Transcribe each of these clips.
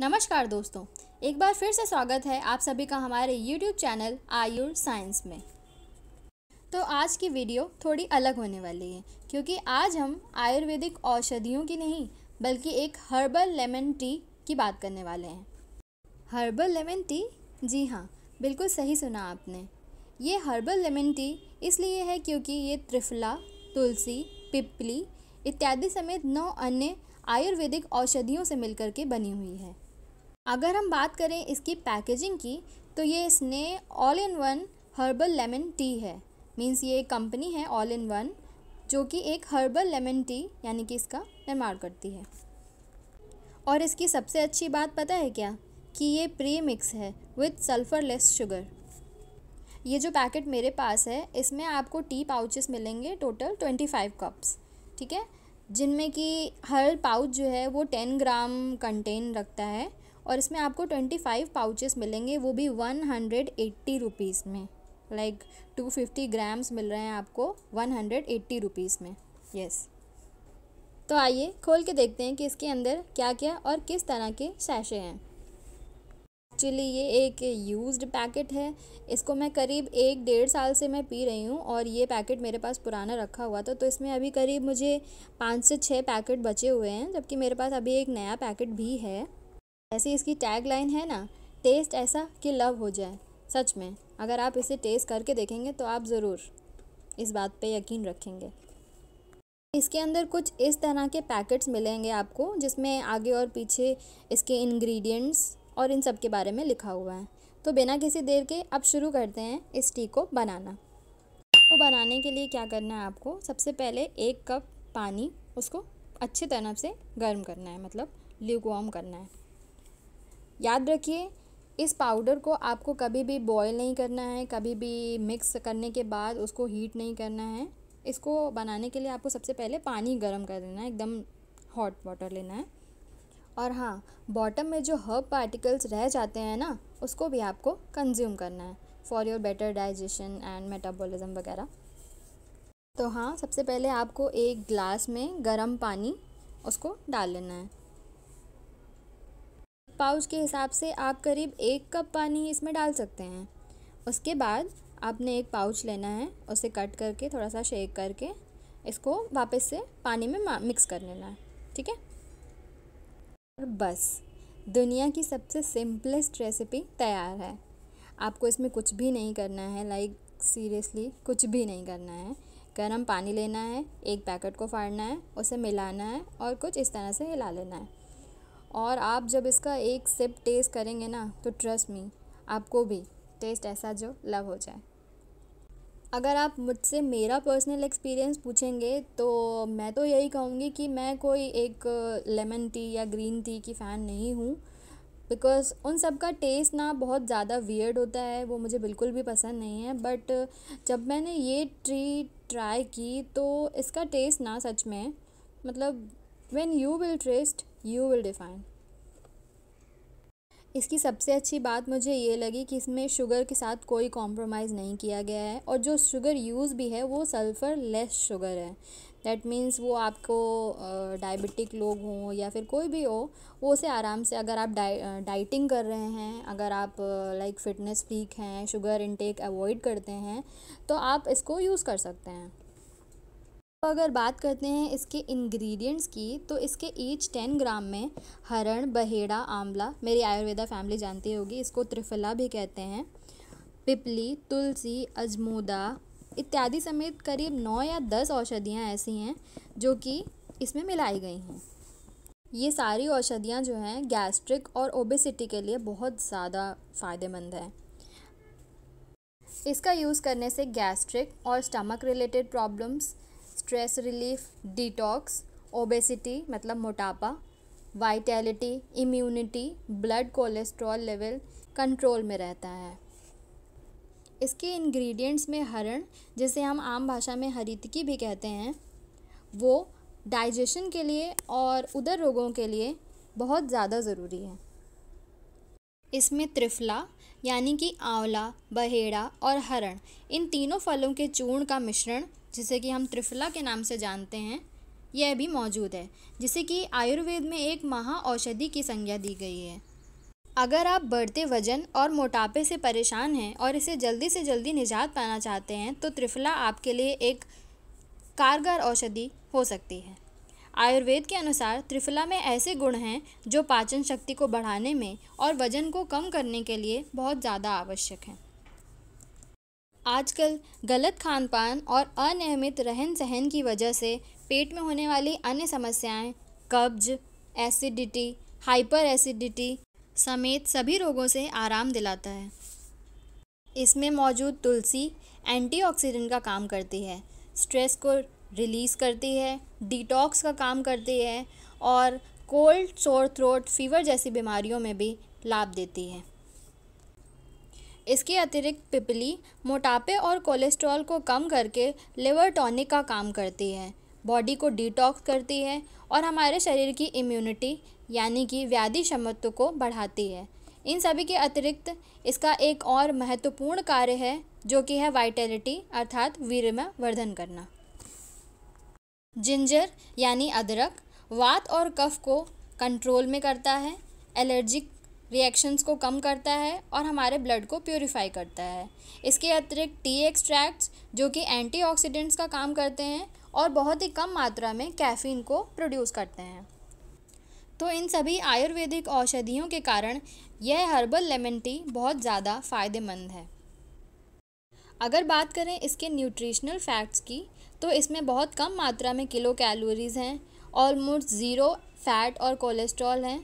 नमस्कार दोस्तों एक बार फिर से स्वागत है आप सभी का हमारे YouTube चैनल आयुर साइंस में तो आज की वीडियो थोड़ी अलग होने वाली है क्योंकि आज हम आयुर्वेदिक औषधियों की नहीं बल्कि एक हर्बल लेमन टी की बात करने वाले हैं हर्बल लेमन टी जी हाँ बिल्कुल सही सुना आपने ये हर्बल लेमन टी इसलिए है क्योंकि ये त्रिफला तुलसी पिपली इत्यादि समेत नौ अन्य आयुर्वेदिक औषधियों से मिलकर के बनी हुई है अगर हम बात करें इसकी पैकेजिंग की तो ये इसने all in one herbal lemon tea है मीन्स ये एक कंपनी है ऑल इन वन जो कि एक हर्बल लेमन टी यानी कि इसका निर्माण करती है और इसकी सबसे अच्छी बात पता है क्या कि ये प्री मिक्स है विथ सल्फ़रलेस शुगर ये जो पैकेट मेरे पास है इसमें आपको टी पाउचेस मिलेंगे टोटल ट्वेंटी फाइव कप्स ठीक है जिनमें कि हर पाउच जो है वो टेन ग्राम कंटेन रखता है और इसमें आपको ट्वेंटी फाइव पाउचेस मिलेंगे वो भी वन हंड्रेड एट्टी रुपीज़ में लाइक टू फिफ्टी ग्राम्स मिल रहे हैं आपको वन हंड्रेड एट्टी रुपीज़ में यस yes. तो आइए खोल के देखते हैं कि इसके अंदर क्या क्या और किस तरह के सैशे हैं एक्चुअली ये एक यूज्ड पैकेट है इसको मैं करीब एक डेढ़ साल से मैं पी रही हूँ और ये पैकेट मेरे पास पुराना रखा हुआ था तो इसमें अभी करीब मुझे पाँच से छः पैकेट बचे हुए हैं जबकि मेरे पास अभी एक नया पैकेट भी है ऐसी इसकी टैग लाइन है ना टेस्ट ऐसा कि लव हो जाए सच में अगर आप इसे टेस्ट करके देखेंगे तो आप ज़रूर इस बात पे यकीन रखेंगे इसके अंदर कुछ इस तरह के पैकेट्स मिलेंगे आपको जिसमें आगे और पीछे इसके इंग्रेडिएंट्स और इन सब के बारे में लिखा हुआ है तो बिना किसी देर के आप शुरू करते हैं इस टी को बनाना तो बनाने के लिए क्या करना है आपको सबसे पहले एक कप पानी उसको अच्छी तरह से गर्म करना है मतलब ल्यूकवार्म करना है याद रखिए इस पाउडर को आपको कभी भी बॉयल नहीं करना है कभी भी मिक्स करने के बाद उसको हीट नहीं करना है इसको बनाने के लिए आपको सबसे पहले पानी गर्म कर देना है एकदम हॉट वाटर लेना है और हाँ बॉटम में जो हर्ब पार्टिकल्स रह जाते हैं ना उसको भी आपको कंज्यूम करना है for your better digestion and metabolism वगैरह तो हाँ सबसे पहले आपको एक ग्लास में गर्म पानी उसको डाल लेना है पाउच के हिसाब से आप करीब एक कप पानी इसमें डाल सकते हैं उसके बाद आपने एक पाउच लेना है उसे कट करके थोड़ा सा शेक करके इसको वापस से पानी में मिक्स कर लेना है ठीक है और बस दुनिया की सबसे सिंपलेस्ट रेसिपी तैयार है आपको इसमें कुछ भी नहीं करना है लाइक सीरियसली कुछ भी नहीं करना है गर्म पानी लेना है एक पैकेट को फाड़ना है उसे मिलाना है और कुछ इस तरह से हिला लेना है और आप जब इसका एक सिप टेस्ट करेंगे ना तो ट्रस्ट मी आपको भी टेस्ट ऐसा जो लव हो जाए अगर आप मुझसे मेरा पर्सनल एक्सपीरियंस पूछेंगे तो मैं तो यही कहूँगी कि मैं कोई एक लेमन टी या ग्रीन टी की फ़ैन नहीं हूँ बिकॉज़ उन सब का टेस्ट ना बहुत ज़्यादा वियर्ड होता है वो मुझे बिल्कुल भी पसंद नहीं है बट जब मैंने ये ट्री ट्राई की तो इसका टेस्ट ना सच में मतलब when you will taste you will define इसकी सबसे अच्छी बात मुझे ये लगी कि इसमें शुगर के साथ कोई कॉम्प्रोमाइज़ नहीं किया गया है और जो शुगर यूज़ भी है वो सल्फ़र लेस शुगर है दैट मीन्स वो आपको डायबिटिक लोग हों या फिर कोई भी हो वो उसे आराम से अगर आप डाइ डाइटिंग कर रहे हैं अगर आप लाइक फ़िटनेस फ्रीक हैं शुगर इनटेक अवॉइड करते हैं तो आप इसको यूज़ कर सकते हैं तो अगर बात करते हैं इसके इंग्रेडिएंट्स की तो इसके ईच टेन ग्राम में हरण बहेड़ा आंवला मेरी आयुर्वेदा फैमिली जानती होगी इसको त्रिफला भी कहते हैं पिपली तुलसी अजमोदा इत्यादि समेत करीब नौ या दस औषधियाँ ऐसी हैं जो कि इसमें मिलाई गई हैं ये सारी औषधियाँ जो हैं गैस्ट्रिक और ओबेसिटी के लिए बहुत ज़्यादा फ़ायदेमंद है इसका यूज़ करने से गैस्ट्रिक और stomach related problems stress relief detox obesity मतलब मोटापा vitality immunity blood cholesterol level control में रहता है इसके इंग्रेडिएंट्स में हरण जिसे हम आम भाषा में हरितकी भी कहते हैं वो डाइजेशन के लिए और उदर रोगों के लिए बहुत ज़्यादा ज़रूरी है इसमें त्रिफला यानी कि आंवला बहेड़ा और हरण इन तीनों फलों के चूर्ण का मिश्रण जिसे कि हम त्रिफला के नाम से जानते हैं यह भी मौजूद है जिसे कि आयुर्वेद में एक महा औषधि की संज्ञा दी गई है अगर आप बढ़ते वजन और मोटापे से परेशान हैं और इसे जल्दी से जल्दी निजात पाना चाहते हैं तो त्रिफला आपके लिए एक कारगर औषधि हो सकती है आयुर्वेद के अनुसार त्रिफला में ऐसे गुण हैं जो पाचन शक्ति को बढ़ाने में और वजन को कम करने के लिए बहुत ज़्यादा आवश्यक हैं आजकल गलत खान पान और अनियमित रहन सहन की वजह से पेट में होने वाली अन्य समस्याएं कब्ज एसिडिटी हाइपर एसिडिटी समेत सभी रोगों से आराम दिलाता है इसमें मौजूद तुलसी एंटीऑक्सीडेंट का काम करती है स्ट्रेस को रिलीज़ करती है डिटॉक्स का काम करती है और कोल्ड सोर थ्रोट फीवर जैसी बीमारियों में भी लाभ देती है इसके अतिरिक्त पिपली मोटापे और कोलेस्ट्रॉल को कम करके लिवर टॉनिक का काम करती है बॉडी को डिटॉक्स करती है और हमारे शरीर की इम्यूनिटी यानी कि व्याधि क्षमता को बढ़ाती है इन सभी के अतिरिक्त इसका एक और महत्वपूर्ण कार्य है जो कि है वाइटेलिटी अर्थात वीर में वर्धन करना जिंजर यानी अदरक वात और कफ को कंट्रोल में करता है एलर्जिक रिएक्शंस को कम करता है और हमारे ब्लड को प्योरीफाई करता है इसके अतिरिक्त टी एक्सट्रैक्ट्स जो कि एंटीऑक्सीडेंट्स का काम करते हैं और बहुत ही कम मात्रा में कैफीन को प्रोड्यूस करते हैं तो इन सभी आयुर्वेदिक औषधियों के कारण यह हर्बल लेमन टी बहुत ज़्यादा फ़ायदेमंद है अगर बात करें इसके न्यूट्रिशनल फैक्ट्स की तो इसमें बहुत कम मात्रा में किलो कैलोरीज़ हैं ऑलमोस्ट ज़ीरो फैट और कोलेस्ट्रॉल हैं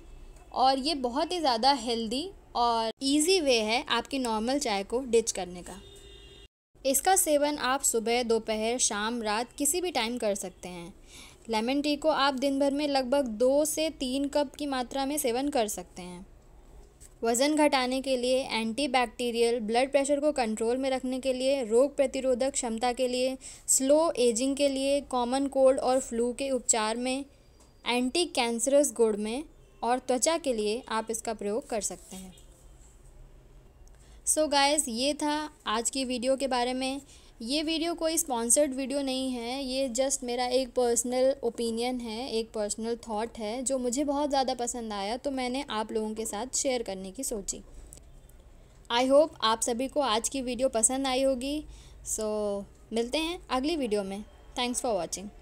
और ये बहुत ही ज़्यादा हेल्दी और इजी वे है आपकी नॉर्मल चाय को डिच करने का इसका सेवन आप सुबह दोपहर शाम रात किसी भी टाइम कर सकते हैं लेमन टी को आप दिन भर में लगभग दो से तीन कप की मात्रा में सेवन कर सकते हैं वज़न घटाने के लिए एंटी बैक्टीरियल ब्लड प्रेशर को कंट्रोल में रखने के लिए रोग प्रतिरोधक क्षमता के लिए स्लो एजिंग के लिए कॉमन कोल्ड और फ्लू के उपचार में एंटी कैंसरस गुड़ में और त्वचा के लिए आप इसका प्रयोग कर सकते हैं सो so गाइस ये था आज की वीडियो के बारे में ये वीडियो कोई स्पॉन्सर्ड वीडियो नहीं है ये जस्ट मेरा एक पर्सनल ओपिनियन है एक पर्सनल थॉट है जो मुझे बहुत ज़्यादा पसंद आया तो मैंने आप लोगों के साथ शेयर करने की सोची आई होप आप सभी को आज की वीडियो पसंद आई होगी सो so, मिलते हैं अगली वीडियो में थैंक्स फॉर वॉचिंग